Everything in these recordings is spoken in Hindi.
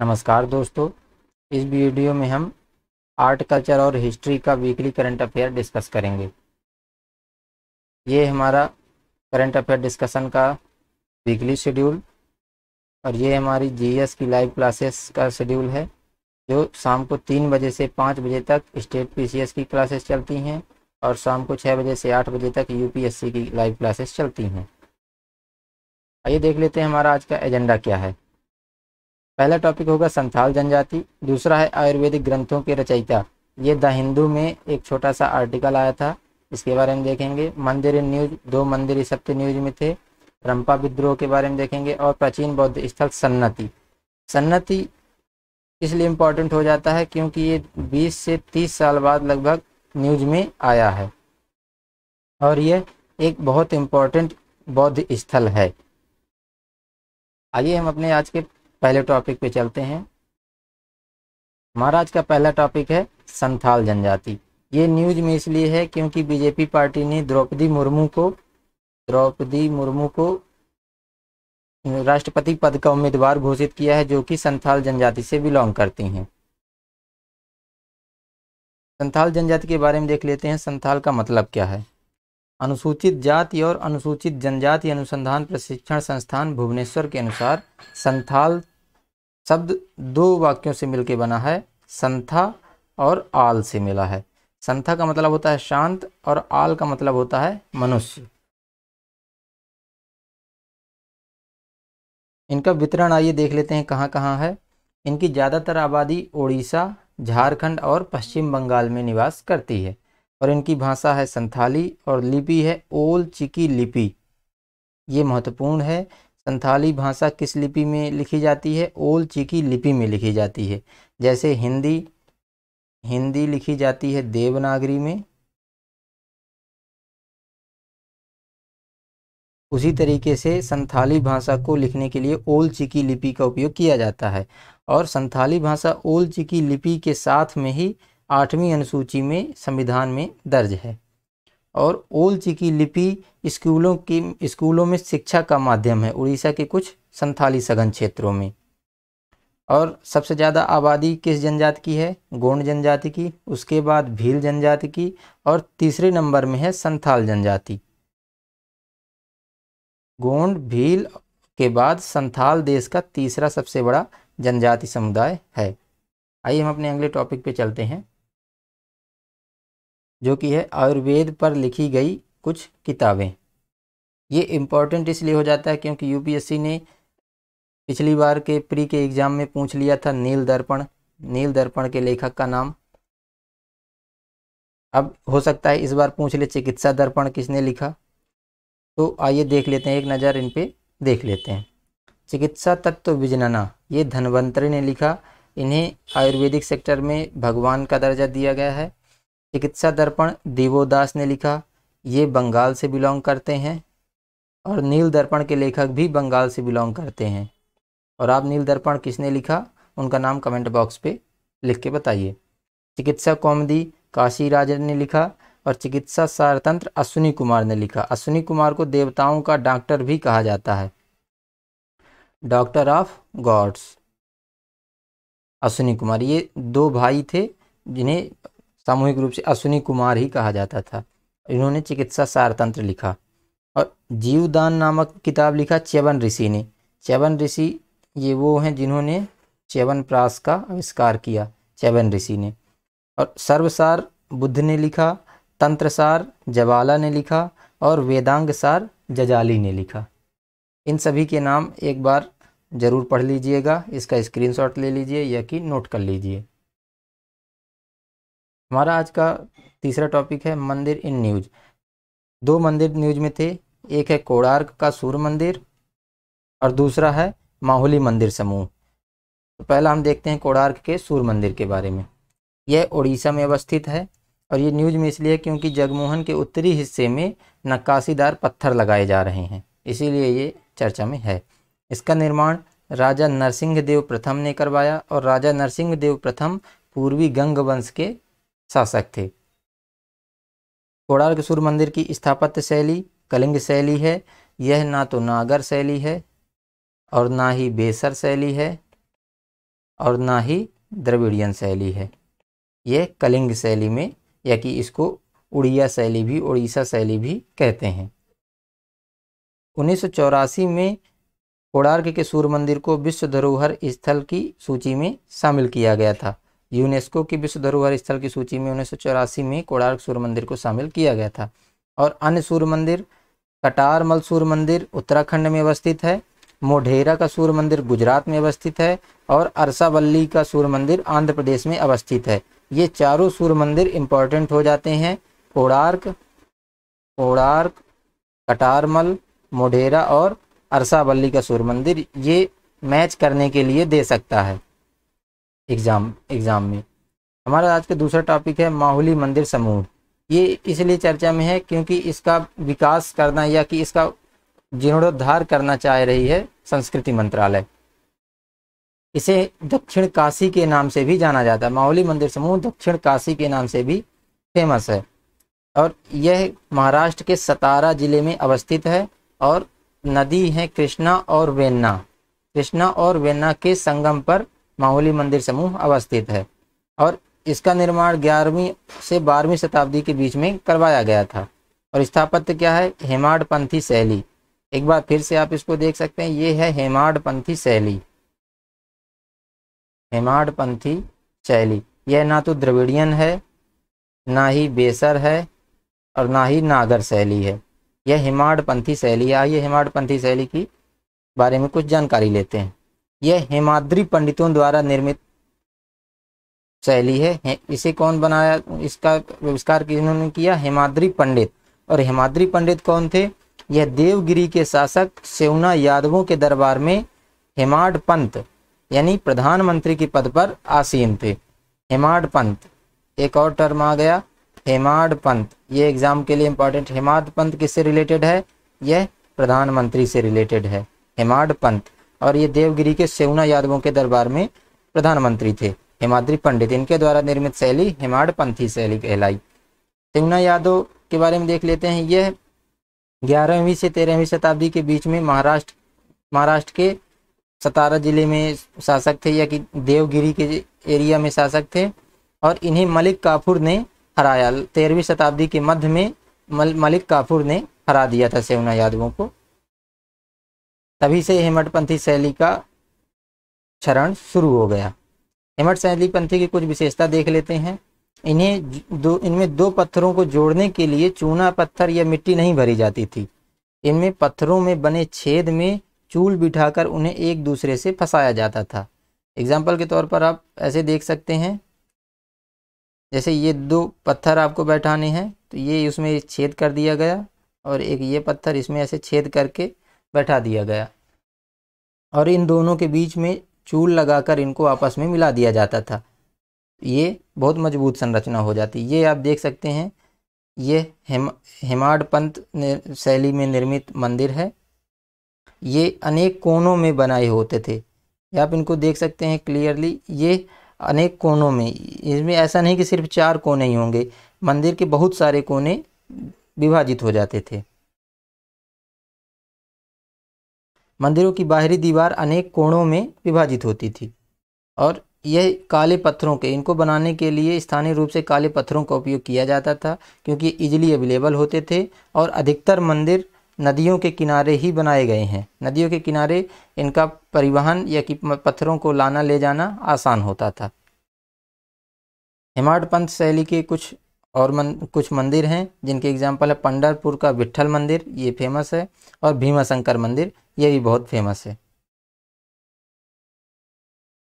नमस्कार दोस्तों इस वीडियो में हम आर्ट कल्चर और हिस्ट्री का वीकली करंट अफेयर डिस्कस करेंगे ये हमारा करंट अफेयर डिस्कशन का वीकली शेड्यूल और ये हमारी जीएस की लाइव क्लासेस का शेड्यूल है जो शाम को तीन बजे से पाँच बजे तक स्टेट पीसीएस की क्लासेस चलती हैं और शाम को छः बजे से आठ बजे तक यूपीएससी की लाइव क्लासेस चलती हैं आइए देख लेते हैं हमारा आज का एजेंडा क्या है पहला टॉपिक होगा संथाल जनजाति दूसरा है आयुर्वेदिक ग्रंथों के रचयिता ये द हिंदू में एक छोटा सा आर्टिकल आया था इसके बारे में देखेंगे मंदिर इन न्यूज दो मंदिर सत्य न्यूज में थे रंपा विद्रोह के बारे में देखेंगे और प्राचीन बौद्ध स्थल सन्नति सन्नति इसलिए इम्पॉर्टेंट हो जाता है क्योंकि ये 20 से 30 साल बाद लगभग न्यूज में आया है और ये एक बहुत इम्पॉर्टेंट बौद्ध स्थल है आइए हम अपने आज के पहले टॉपिक पे चलते हैं महाराज का पहला टॉपिक है संथाल जनजाति ये न्यूज में इसलिए है क्योंकि बीजेपी पार्टी ने द्रौपदी मुर्मू को द्रौपदी मुर्मू को राष्ट्रपति पद का उम्मीदवार घोषित किया है जो कि संथाल जनजाति से बिलोंग करती हैं संथाल जनजाति के बारे में देख लेते हैं संथाल का मतलब क्या है अनुसूचित जाति और अनुसूचित जनजाति अनुसंधान प्रशिक्षण संस्थान भुवनेश्वर के अनुसार संथाल शब्द दो वाक्यों से मिलकर बना है संथा और आल से मिला है संथा का मतलब होता है शांत और आल का मतलब होता है मनुष्य इनका वितरण आइए देख लेते हैं कहाँ कहाँ है इनकी ज़्यादातर आबादी ओडिशा झारखंड और पश्चिम बंगाल में निवास करती है और इनकी भाषा है संथाली और लिपि है ओल चिकी लिपि ये महत्वपूर्ण है संथाली भाषा किस लिपि में लिखी जाती है ओल चिकी लिपि में लिखी जाती है जैसे हिंदी हिंदी लिखी जाती है देवनागरी में उसी तरीके से संथाली भाषा को लिखने के लिए ओल चिकी लिपि का उपयोग किया जाता है और संथाली भाषा ओल चिकी लिपि के साथ में ही आठवीं अनुसूची में संविधान में दर्ज है और ओलची की लिपि स्कूलों की स्कूलों में शिक्षा का माध्यम है उड़ीसा के कुछ संथाली सघन क्षेत्रों में और सबसे ज़्यादा आबादी किस जनजाति की है गोंड जनजाति की उसके बाद भील जनजाति की और तीसरे नंबर में है संथाल जनजाति गोंड भील के बाद संथाल देश का तीसरा सबसे बड़ा जनजाति समुदाय है आइए हम अपने अगले टॉपिक पे चलते हैं जो कि है आयुर्वेद पर लिखी गई कुछ किताबें ये इम्पॉर्टेंट इसलिए हो जाता है क्योंकि यूपीएससी ने पिछली बार के प्री के एग्ज़ाम में पूछ लिया था नील दर्पण नील दर्पण के लेखक का नाम अब हो सकता है इस बार पूछ ले चिकित्सा दर्पण किसने लिखा तो आइए देख लेते हैं एक नज़र इन पे देख लेते हैं चिकित्सा तत्व विजनना ये धनवंतरी ने लिखा इन्हें आयुर्वेदिक सेक्टर में भगवान का दर्जा दिया गया है चिकित्सा दर्पण देवोदास ने लिखा ये बंगाल से बिलोंग करते हैं और नील दर्पण के लेखक भी बंगाल से बिलोंग करते हैं और आप नील दर्पण किसने लिखा उनका नाम कमेंट बॉक्स पे लिख के बताइए चिकित्सा कौमदी काशी राजन ने लिखा और चिकित्सा सारतंत्र अश्विनी कुमार ने लिखा अश्विनी कुमार को देवताओं का डॉक्टर भी कहा जाता है doctor of gods Ashwini Kumar ये दो भाई थे जिन्हें सामूहिक रूप से अश्विनी कुमार ही कहा जाता था इन्होंने चिकित्सा सारतंत्र लिखा और जीवदान नामक किताब लिखा च्यवन ऋषि ने च्यवन ऋषि ये वो हैं जिन्होंने च्यवन प्रास का आविष्कार किया च्यवन ऋषि ने और सर्वसार बुद्ध ने लिखा तंत्रसार जवाला ने लिखा और वेदांग सार जजाली ने लिखा इन सभी के नाम एक बार ज़रूर पढ़ लीजिएगा इसका स्क्रीनशॉट ले लीजिए या कि नोट कर लीजिए हमारा आज का तीसरा टॉपिक है मंदिर इन न्यूज दो मंदिर न्यूज में थे एक है कोडार्क का सूर्य मंदिर और दूसरा है माहौली मंदिर समूह तो पहला हम देखते हैं कोडार्क के सूर्य मंदिर के बारे में यह उड़ीसा में अवस्थित है और ये न्यूज में इसलिए क्योंकि जगमोहन के उत्तरी हिस्से में नक्काशीदार पत्थर लगाए जा रहे हैं इसीलिए ये चर्चा में है इसका निर्माण राजा नरसिंह देव प्रथम ने करवाया और राजा नरसिंह देव प्रथम पूर्वी गंग वंश के शासक थे कोणार्क सूर्य मंदिर की स्थापत्य शैली कलिंग शैली है यह ना तो नागर शैली है और ना ही बेसर शैली है और ना ही द्रविड़ियन शैली है यह कलिंग शैली में या कि इसको उड़िया शैली भी उड़ीसा शैली भी कहते हैं उन्नीस में कोणार्क के सूर्य मंदिर को विश्व धरोहर स्थल की सूची में शामिल किया गया था यूनेस्को की विश्व धरोहर स्थल की सूची में उन्नीस में कोणार्क सूर्य मंदिर को शामिल किया गया था और अन्य सूर्य मंदिर कटारमल सूर्य मंदिर उत्तराखंड में अवस्थित है मोढेरा का सूर्य मंदिर गुजरात में अवस्थित है और अरसावल्ली का सूर्य मंदिर आंध्र प्रदेश में अवस्थित है ये चारों सूर्य मंदिर इंपॉर्टेंट हो जाते हैं कोणार्क कोणार्क कटारमल मोढेरा और अरसावल्ली का सूर्य मंदिर ये मैच करने के लिए दे सकता है एग्ज़ाम एग्ज़ाम में हमारा आज का दूसरा टॉपिक है माहौली मंदिर समूह ये इसलिए चर्चा में है क्योंकि इसका विकास करना या कि इसका जीर्णोद्धार करना चाह रही है संस्कृति मंत्रालय इसे दक्षिण काशी के नाम से भी जाना जाता है माहौली मंदिर समूह दक्षिण काशी के नाम से भी फेमस है और यह महाराष्ट्र के सतारा जिले में अवस्थित है और नदी है कृष्णा और वेन्ना कृष्णा और वेन्ना के संगम पर माहौली मंदिर समूह अवस्थित है और इसका निर्माण ग्यारहवीं से बारहवीं शताब्दी के बीच में करवाया गया था और स्थापत्य क्या है हेमाड पंथी शैली एक बार फिर से आप इसको देख सकते हैं ये है हेमाड पंथी शैली हेमाड पंथी शैली यह ना तो द्रविड़ियन है ना ही बेसर है और ना ही नागर शैली है यह हिमाडपंथी शैली आइए हिमाडपंथी शैली की बारे में कुछ जानकारी लेते हैं यह हेमाद्री पंडितों द्वारा निर्मित शैली है इसे कौन बनाया इसका आविष्कार किन्होंने किया हेमाद्री पंडित और हेमाद्री पंडित कौन थे यह देवगिरी के शासक सेवना यादवों के दरबार में हेमाड पंत यानी प्रधानमंत्री के पद पर आसीन थे हेमाड पंत एक और टर्म आ गया हेमाड पंत ये एग्जाम के लिए इंपॉर्टेंट हेमाड पंत किससे रिलेटेड है यह प्रधानमंत्री से रिलेटेड है हेमाड पंत और ये देवगिरी के सेवना यादवों के दरबार में प्रधानमंत्री थे हिमाद्री पंडित इनके द्वारा निर्मित शैली हिमाडपंथी शैली कहलाई सेवना यादव के बारे में देख लेते हैं यह ग्यारहवीं से तेरहवीं शताब्दी के बीच में महाराष्ट्र महाराष्ट्र के सतारा जिले में शासक थे या कि देवगिरी के एरिया में शासक थे और इन्हें मलिक काफूर ने हराया तेरहवीं शताब्दी के मध्य में मल, मलिक काफूर ने हरा दिया था सेवना यादवों को तभी से हेमटपंथी शैली का क्षरण शुरू हो गया हेमट पंथी की कुछ विशेषता देख लेते हैं इन्हें दो इनमें दो पत्थरों को जोड़ने के लिए चूना पत्थर या मिट्टी नहीं भरी जाती थी इनमें पत्थरों में बने छेद में चूल बिठाकर उन्हें एक दूसरे से फंसाया जाता था एग्जाम्पल के तौर पर आप ऐसे देख सकते हैं जैसे ये दो पत्थर आपको बैठाने हैं तो ये उसमें छेद कर दिया गया और एक ये पत्थर इसमें ऐसे छेद करके बैठा दिया गया और इन दोनों के बीच में चूल लगाकर इनको आपस में मिला दिया जाता था ये बहुत मजबूत संरचना हो जाती ये आप देख सकते हैं ये हेम हेमाड पंत शैली में निर्मित मंदिर है ये अनेक कोनों में बनाए होते थे आप इनको देख सकते हैं क्लियरली ये अनेक कोनों में इसमें ऐसा नहीं कि सिर्फ चार कोने ही होंगे मंदिर के बहुत सारे कोने विभाजित हो जाते थे मंदिरों की बाहरी दीवार अनेक कोणों में विभाजित होती थी और यह काले पत्थरों के इनको बनाने के लिए स्थानीय रूप से काले पत्थरों का उपयोग किया जाता था क्योंकि इजीली अवेलेबल होते थे और अधिकतर मंदिर नदियों के किनारे ही बनाए गए हैं नदियों के किनारे इनका परिवहन या कि पत्थरों को लाना ले जाना आसान होता था हिमाड पंथ शैली के कुछ और मन, कुछ मंदिर हैं जिनके एग्जाम्पल है पंडरपुर का विट्ठल मंदिर ये फेमस है और भीमाशंकर मंदिर ये भी बहुत फेमस है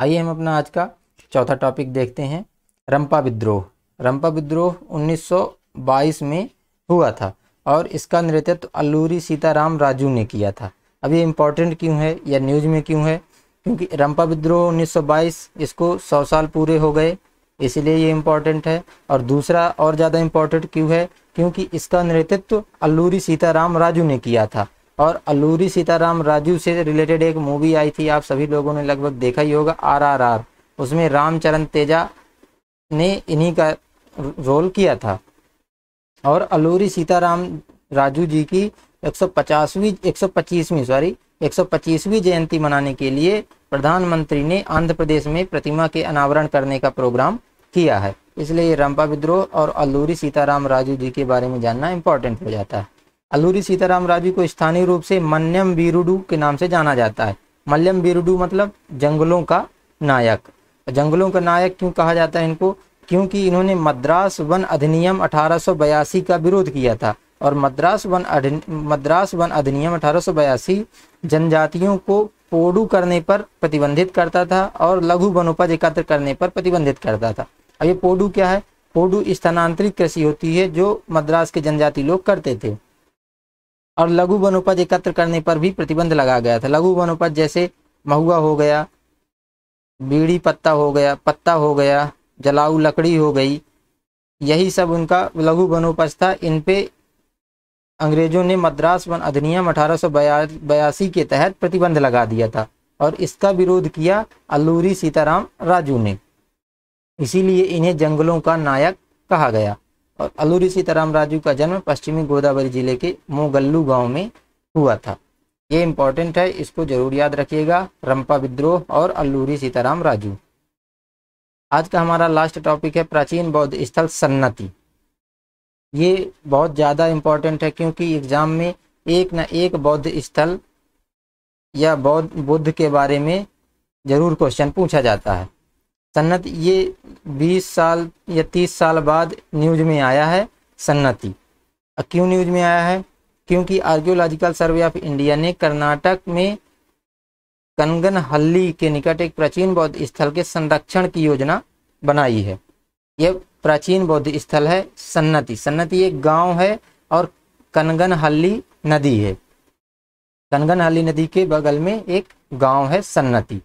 आइए हम अपना आज का चौथा टॉपिक देखते हैं रंपा विद्रोह रंपा विद्रोह 1922 में हुआ था और इसका नेतृत्व अल्लूरी सीताराम राजू ने किया था अब ये इम्पोर्टेंट क्यों है या न्यूज़ में क्यों है क्योंकि रंपा विद्रोह 1922 इसको सौ साल पूरे हो गए इसलिए ये इम्पोर्टेंट है और दूसरा और ज़्यादा इम्पोर्टेंट क्यों है क्योंकि इसका नेतृत्व अल्लूरी सीताराम राजू ने किया था और अल्लूरी सीताराम राजू से रिलेटेड एक मूवी आई थी आप सभी लोगों ने लगभग देखा ही होगा आरआरआर उसमें रामचरण तेजा ने इन्हीं का रोल किया था और अल्लूरी सीताराम राजू जी की 150वीं 125वीं सॉरी 125वीं जयंती मनाने के लिए प्रधानमंत्री ने आंध्र प्रदेश में प्रतिमा के अनावरण करने का प्रोग्राम किया है इसलिए रंपा विद्रोह और अल्लूरी सीताराम राजू जी के बारे में जानना इम्पोर्टेंट हो जाता है अल्लूरी सीताराम राजू को स्थानीय रूप से मन्यम बीरुडू के नाम से जाना जाता है मल्यम बीरुडू मतलब जंगलों का नायक जंगलों का नायक क्यों कहा जाता है इनको क्योंकि इन्होंने मद्रास वन अधिनियम अठारह का विरोध किया था और मद्रास वन मद्रास वन अधिनियम अठारह जनजातियों को पोडू करने पर प्रतिबंधित करता था और लघु वनोपज एकत्र करने पर प्रतिबंधित करता था अब ये पोडू क्या है पोडू स्थानांतरित कृषि होती है जो मद्रास के जनजाति लोग करते थे और लघु वनोपज एकत्र करने पर भी प्रतिबंध लगा गया था लघु वनोपज जैसे महुआ हो गया बीड़ी पत्ता हो गया पत्ता हो गया जलाऊ लकड़ी हो गई यही सब उनका लघु वनोपज था इन पे अंग्रेजों ने मद्रास वन अधिनियम अठारह बयासी के तहत प्रतिबंध लगा दिया था और इसका विरोध किया अल्लूरी सीताराम राजू ने इसीलिए इन्हें जंगलों का नायक कहा गया और अलूरी सीताराम राजू का जन्म पश्चिमी गोदावरी जिले के मोगल्लू गांव में हुआ था ये इम्पॉर्टेंट है इसको जरूर याद रखिएगा रंपा विद्रोह और अल्लूरी सीताराम राजू आज का हमारा लास्ट टॉपिक है प्राचीन बौद्ध स्थल सन्नति ये बहुत ज़्यादा इम्पॉर्टेंट है क्योंकि एग्ज़ाम में एक न एक बौद्ध स्थल या बौद्ध बुद्ध के बारे में ज़रूर क्वेश्चन पूछा जाता है सन्नत ये 20 साल या 30 साल बाद न्यूज में आया है सन्नति क्यों न्यूज में आया है क्योंकि आर्कियोलॉजिकल सर्वे ऑफ इंडिया ने कर्नाटक में हल्ली के निकट एक प्राचीन बौद्ध स्थल के संरक्षण की योजना बनाई है यह प्राचीन बौद्ध स्थल है सन्नति सन्नति एक गांव है और हल्ली नदी है हल्ली नदी के बगल में एक गांव है सन्नति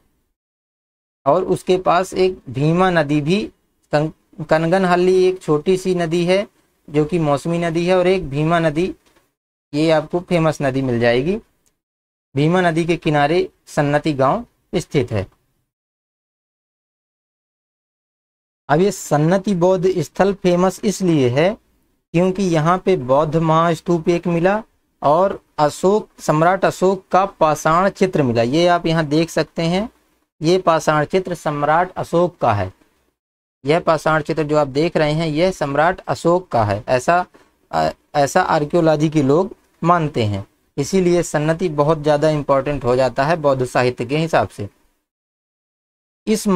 और उसके पास एक भीमा नदी भी कनगनहल्ली एक छोटी सी नदी है जो कि मौसमी नदी है और एक भीमा नदी ये आपको फेमस नदी मिल जाएगी भीमा नदी के किनारे सन्नति गांव स्थित है अब ये सन्नति बौद्ध स्थल फेमस इसलिए है क्योंकि यहाँ पे बौद्ध महास्तूप एक मिला और अशोक सम्राट अशोक का पाषाण चित्र मिला ये आप यहाँ देख सकते हैं ये पाषाण चित्र सम्राट अशोक का है यह पाषाण चित्र जो आप देख रहे हैं यह सम्राट अशोक का है ऐसा आ, ऐसा आर्कियोलॉजी के लोग मानते हैं इसीलिए सन्नति बहुत ज़्यादा इम्पोर्टेंट हो जाता है बौद्ध साहित्य के हिसाब से इस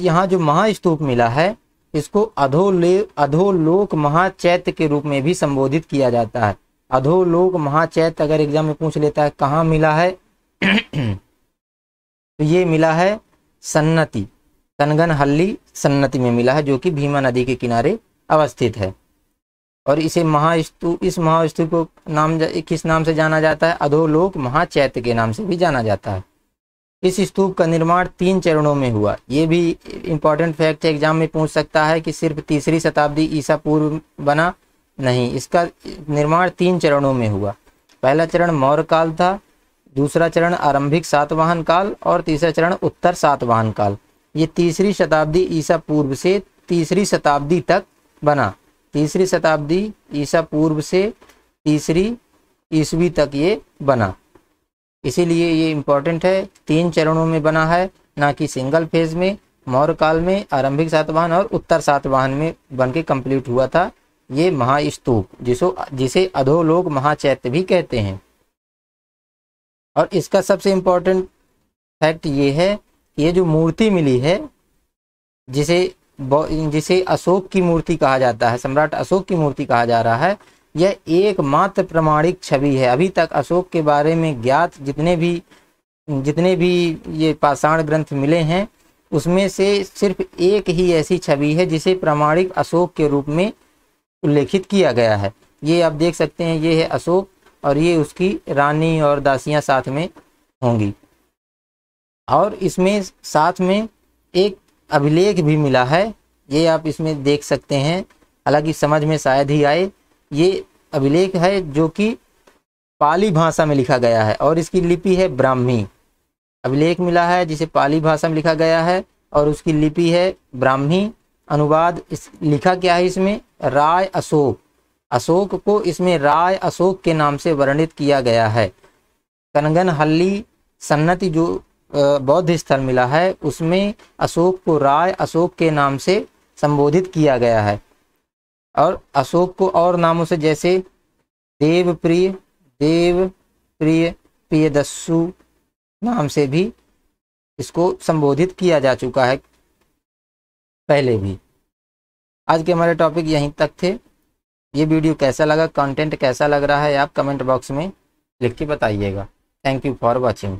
यहाँ जो महास्तूप मिला है इसको अधोले अधोलोक महाचैत्य के रूप में भी संबोधित किया जाता है अधोलोक महाचैत अगर एग्जाम में पूछ लेता है कहाँ मिला है तो ये मिला है सन्नति तनगन हल्ली सन्नति में मिला है जो कि भीमा नदी के किनारे अवस्थित है और इसे महास्तूप इस महास्तूप को नाम किस नाम से जाना जाता है अधोलोक महाचैत्य के नाम से भी जाना जाता है इस स्तूप का निर्माण तीन चरणों में हुआ ये भी इंपॉर्टेंट फैक्ट है एग्जाम में पूछ सकता है कि सिर्फ तीसरी शताब्दी ईसा पूर्व बना नहीं इसका निर्माण तीन चरणों में हुआ पहला चरण मौर्य काल था दूसरा चरण आरंभिक सातवाहन काल और तीसरा चरण उत्तर सातवाहन काल ये तीसरी शताब्दी ईसा पूर्व से तीसरी शताब्दी तक बना तीसरी शताब्दी ईसा पूर्व से तीसरी ईस्वी तक ये बना इसीलिए ये इम्पोर्टेंट है तीन चरणों में बना है ना कि सिंगल फेज में मौर्य काल में आरंभिक सातवाहन और उत्तर सातवाहन में बन के कम्प्लीट हुआ था ये महास्तूप जिसो जिसे अधोलोक महाचैत्य भी कहते हैं और इसका सबसे इम्पोर्टेंट फैक्ट ये है ये जो मूर्ति मिली है जिसे जिसे अशोक की मूर्ति कहा जाता है सम्राट अशोक की मूर्ति कहा जा रहा है यह एकमात्र प्रमाणिक छवि है अभी तक अशोक के बारे में ज्ञात जितने भी जितने भी ये पाषाण ग्रंथ मिले हैं उसमें से सिर्फ एक ही ऐसी छवि है जिसे प्रमाणिक अशोक के रूप में उल्लेखित किया गया है ये आप देख सकते हैं ये है अशोक और ये उसकी रानी और दासियां साथ में होंगी और इसमें साथ में एक अभिलेख भी मिला है ये आप इसमें देख सकते हैं हालांकि समझ में शायद ही आए ये अभिलेख है जो कि पाली भाषा में लिखा गया है और इसकी लिपि है ब्राह्मी अभिलेख मिला है जिसे पाली भाषा में लिखा गया है और उसकी लिपि है ब्राह्मी अनुवाद इस लिखा क्या है इसमें राय अशोक अशोक को इसमें राय अशोक के नाम से वर्णित किया गया है कनगनहल्ली सन्नति जो बौद्ध स्थल मिला है उसमें अशोक को राय अशोक के नाम से संबोधित किया गया है और अशोक को और नामों से जैसे देवप्रिय देवप्रिय प्रियदस्सु नाम से भी इसको संबोधित किया जा चुका है पहले भी आज के हमारे टॉपिक यहीं तक थे ये वीडियो कैसा लगा कंटेंट कैसा लग रहा है आप कमेंट बॉक्स में लिख के बताइएगा थैंक यू फॉर वॉचिंग